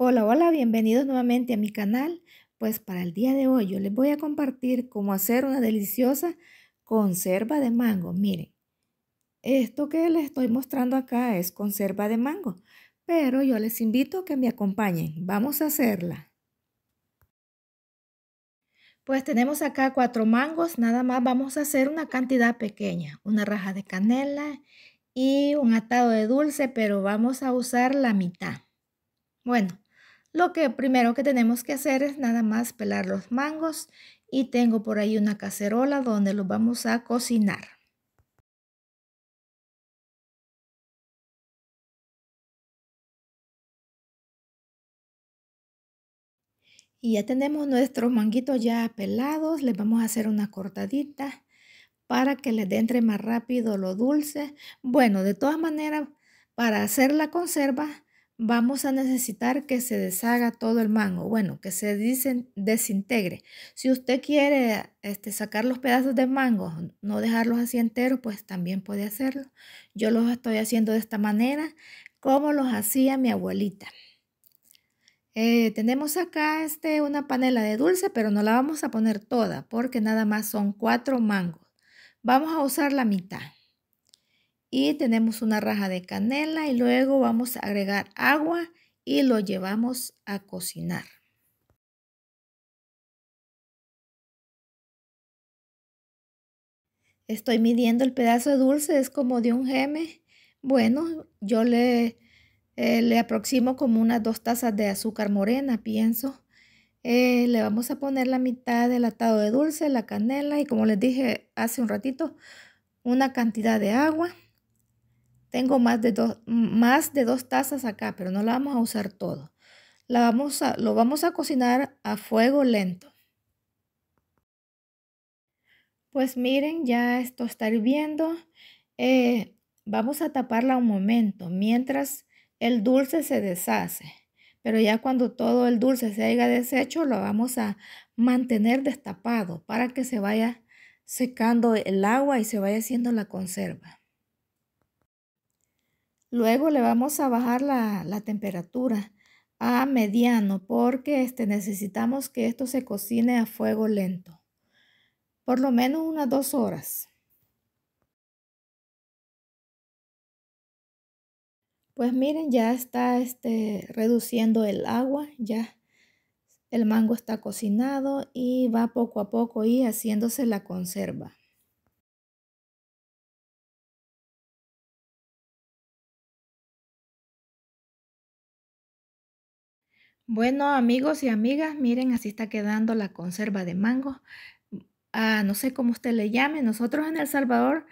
Hola, hola, bienvenidos nuevamente a mi canal. Pues para el día de hoy yo les voy a compartir cómo hacer una deliciosa conserva de mango. Miren, esto que les estoy mostrando acá es conserva de mango, pero yo les invito a que me acompañen. Vamos a hacerla. Pues tenemos acá cuatro mangos, nada más vamos a hacer una cantidad pequeña, una raja de canela y un atado de dulce, pero vamos a usar la mitad. Bueno, lo que primero que tenemos que hacer es nada más pelar los mangos y tengo por ahí una cacerola donde los vamos a cocinar. Y ya tenemos nuestros manguitos ya pelados, les vamos a hacer una cortadita para que les entre más rápido lo dulce. Bueno, de todas maneras, para hacer la conserva vamos a necesitar que se deshaga todo el mango, bueno, que se dicen, desintegre. Si usted quiere este, sacar los pedazos de mango, no dejarlos así enteros, pues también puede hacerlo. Yo los estoy haciendo de esta manera, como los hacía mi abuelita. Eh, tenemos acá este, una panela de dulce, pero no la vamos a poner toda, porque nada más son cuatro mangos. Vamos a usar la mitad tenemos una raja de canela y luego vamos a agregar agua y lo llevamos a cocinar. Estoy midiendo el pedazo de dulce, es como de un gm. Bueno, yo le, eh, le aproximo como unas dos tazas de azúcar morena, pienso. Eh, le vamos a poner la mitad del atado de dulce, la canela y como les dije hace un ratito, una cantidad de agua. Tengo más de, dos, más de tazas acá, pero no la vamos a usar todo. La vamos a, lo vamos a cocinar a fuego lento. Pues miren, ya esto está hirviendo. Eh, vamos a taparla un momento mientras el dulce se deshace. Pero ya cuando todo el dulce se haya deshecho, lo vamos a mantener destapado para que se vaya secando el agua y se vaya haciendo la conserva. Luego le vamos a bajar la, temperatura a mediano porque este, necesitamos que esto se cocine a fuego lento. Por lo menos unas dos horas. Pues miren, ya está este, reduciendo el agua, ya el mango está cocinado y va poco a poco y haciéndose la conserva. Bueno, amigos y amigas, miren, así está quedando la conserva de mango. Ah, no sé cómo usted le llame, nosotros en El Salvador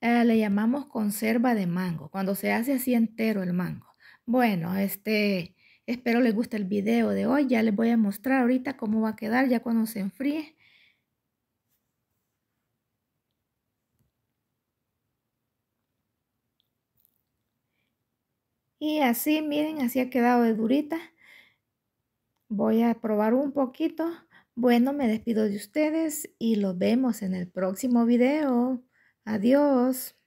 eh, le llamamos conserva de mango, cuando se hace así entero el mango. Bueno, este, espero les guste el video de hoy, ya les voy a mostrar ahorita cómo va a quedar ya cuando se enfríe. Y así, miren, así ha quedado de durita voy a probar un poquito. Bueno, me despido de ustedes y los vemos en el próximo video. Adiós.